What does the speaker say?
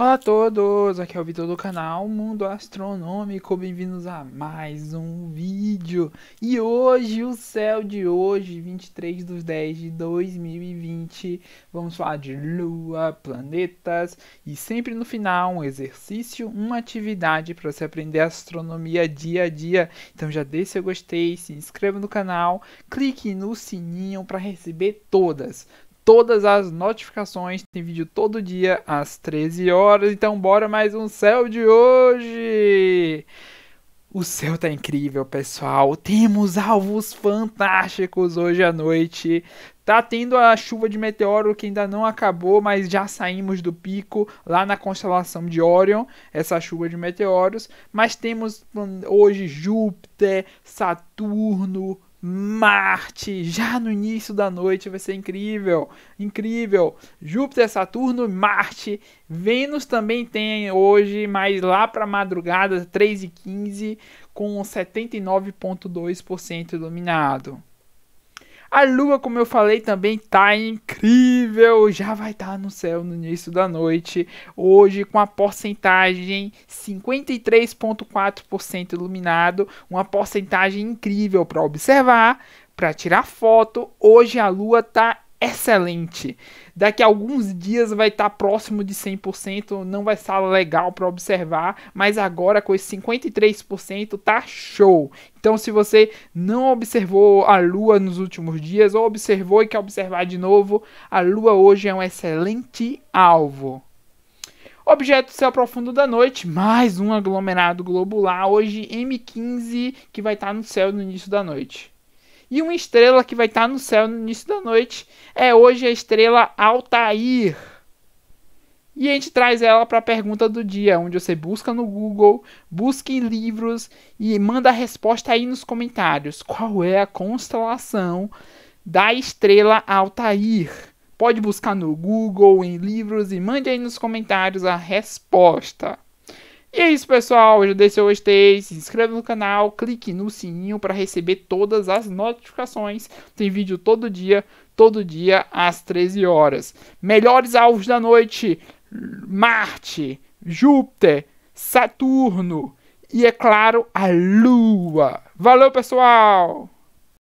Olá a todos, aqui é o Vitor do canal Mundo Astronômico, bem-vindos a mais um vídeo. E hoje, o céu de hoje, 23 de 10 de 2020, vamos falar de lua, planetas e sempre no final um exercício, uma atividade para você aprender astronomia dia a dia. Então já deixe seu gostei, se inscreva no canal, clique no sininho para receber todas todas as notificações. Tem vídeo todo dia às 13 horas. Então, bora mais um céu de hoje! O céu tá incrível, pessoal. Temos alvos fantásticos hoje à noite. Tá tendo a chuva de meteoro que ainda não acabou, mas já saímos do pico lá na constelação de Orion, essa chuva de meteoros. Mas temos hum, hoje Júpiter, Saturno, Marte, já no início da noite, vai ser incrível, incrível. Júpiter, Saturno, Marte, Vênus também tem hoje, mas lá para madrugada, 3 e 15, com 79,2% iluminado. A lua, como eu falei também, tá incrível. Já vai estar tá no céu no início da noite. Hoje, com a porcentagem 53,4% iluminado, uma porcentagem incrível para observar, para tirar foto. Hoje a lua tá excelente. Daqui a alguns dias vai estar tá próximo de 100%, não vai estar legal para observar, mas agora com esse 53% tá show. Então se você não observou a lua nos últimos dias ou observou e quer observar de novo, a lua hoje é um excelente alvo. Objeto do céu profundo da noite, mais um aglomerado globular, hoje M15, que vai estar tá no céu no início da noite e uma estrela que vai estar no céu no início da noite é hoje a estrela Altair. E a gente traz ela para a pergunta do dia, onde você busca no Google, busca em livros e manda a resposta aí nos comentários. Qual é a constelação da estrela Altair? Pode buscar no Google, em livros e mande aí nos comentários a resposta. E é isso, pessoal. Eu dei seu gostei. Se inscreva no canal, clique no sininho para receber todas as notificações. Tem vídeo todo dia, todo dia às 13 horas. Melhores alvos da noite: Marte, Júpiter, Saturno e, é claro, a Lua. Valeu, pessoal!